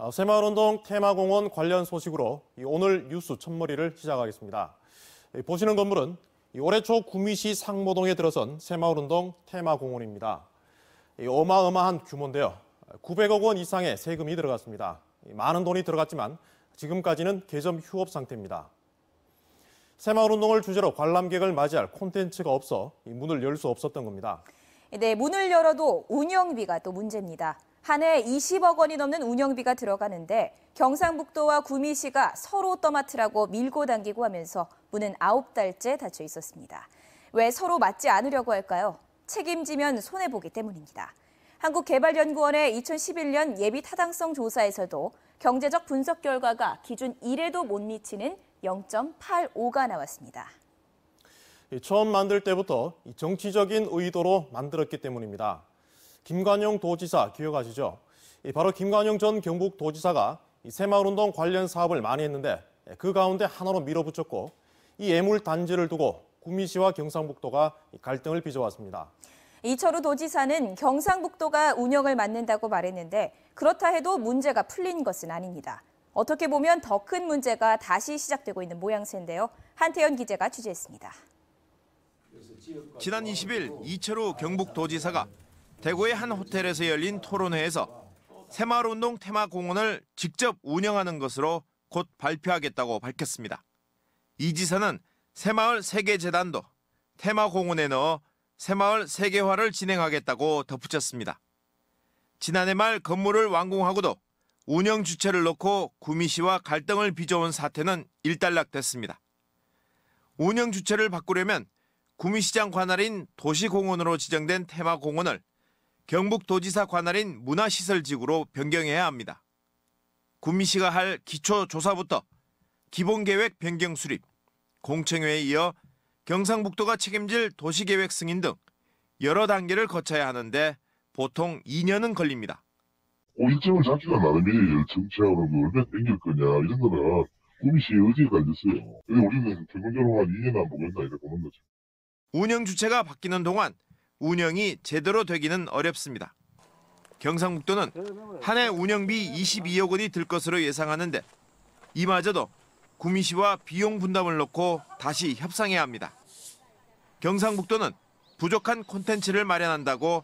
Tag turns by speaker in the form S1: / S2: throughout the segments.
S1: 어, 새마을운동 테마공원 관련 소식으로 오늘 뉴스 첫머리를 시작하겠습니다. 보시는 건물은 올해 초 구미시 상모동에 들어선 새마을운동 테마공원입니다. 어마어마한 규모인데요. 900억 원 이상의 세금이 들어갔습니다. 많은 돈이 들어갔지만 지금까지는 개점 휴업 상태입니다. 새마을운동을 주제로 관람객을 맞이할 콘텐츠가 없어 문을 열 수 없었던 겁니다.
S2: 네, 문을 열어도 운영비가 또 문제입니다. 한해 20억 원이 넘는 운영비가 들어가는데 경상북도와 구미시가 서로 떠맡으라고 밀고 당기고 하면서 문은 9달째 닫혀 있었습니다. 왜 서로 맞지 않으려고 할까요? 책임지면 손해보기 때문입니다. 한국개발연구원의 2011년 예비 타당성 조사에서도 경제적 분석 결과가 기준 1에도 못 미치는 0.85가 나왔습니다.
S1: 처음 만들 때부터 정치적인 의도로 만들었기 때문입니다. 김관영 도지사 기억하시죠? 바로 김관영 전 경북 도지사가 새마을운동 관련 사업을 많이 했는데 그 가운데 하나로 밀어붙였고 이 애물 단지를 두고 구미시와 경상북도가 갈등을 빚어왔습니다.
S2: 이철우 도지사는 경상북도가 운영을 맡는다고 말했는데 그렇다 해도 문제가 풀린 것은 아닙니다. 어떻게 보면 더 큰 문제가 다시 시작되고 있는 모양새인데요. 한태현 기자가 취재했습니다.
S3: 지난 20일 이철우 경북도지사가 대구의 한 호텔에서 열린 토론회에서 새마을운동 테마공원을 직접 운영하는 것으로 곧 발표하겠다고 밝혔습니다. 이 지사는 새마을 세계재단도 테마공원에 넣어 새마을 세계화를 진행하겠다고 덧붙였습니다. 지난해 말 건물을 완공하고도 운영 주체를 놓고 구미시와 갈등을 빚어온 사태는 일단락됐습니다. 운영 주체를 바꾸려면 구미시장 관할인 도시공원으로 지정된 테마공원을 경북도지사 관할인 문화시설지구로 변경해야 합니다. 구미시가 할 기초조사부터 기본계획 변경 수립, 공청회에 이어 경상북도가 책임질 도시계획 승인 등 여러 단계를 거쳐야 하는데 보통 2년은 걸립니다. 어, 일정을 잡기가 나름이 정치하고 뭐 얼마나 땡길 거냐 이런 거는 구미시의 의지가 있어요. 우리는 평균적으한 2년 안 보겠다 이렇게 보는 거죠. 운영 주체가 바뀌는 동안 운영이 제대로 되기는 어렵습니다. 경상북도는 한 해 운영비 22억 원이 들 것으로 예상하는데 이마저도 구미시와 비용 분담을 놓고 다시 협상해야 합니다. 경상북도는 부족한 콘텐츠를 마련한다고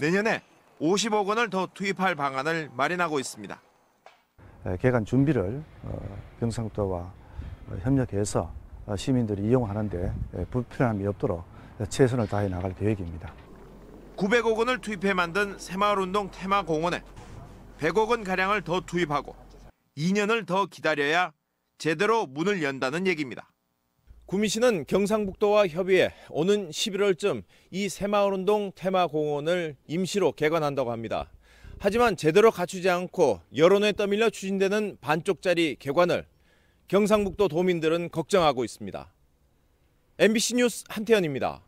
S3: 내년에 50억 원을 더 투입할 방안을 마련하고 있습니다.
S1: 개간 준비를 어, 경상북도와 어, 협력해서 어, 시민들이 이용하는데 불편함이 없도록 최선을 다해 나갈 계획입니다.
S3: 900억 원을 투입해 만든 새마을운동 테마공원에 100억 원가량을 더 투입하고 2년을 더 기다려야 제대로 문을 연다는 얘기입니다. 구미시는 경상북도와 협의해 오는 11월쯤 이 새마을운동 테마공원을 임시로 개관한다고 합니다. 하지만 제대로 갖추지 않고 여론에 떠밀려 추진되는 반쪽짜리 개관을 경상북도 도민들은 걱정하고 있습니다. MBC 뉴스 한태현입니다.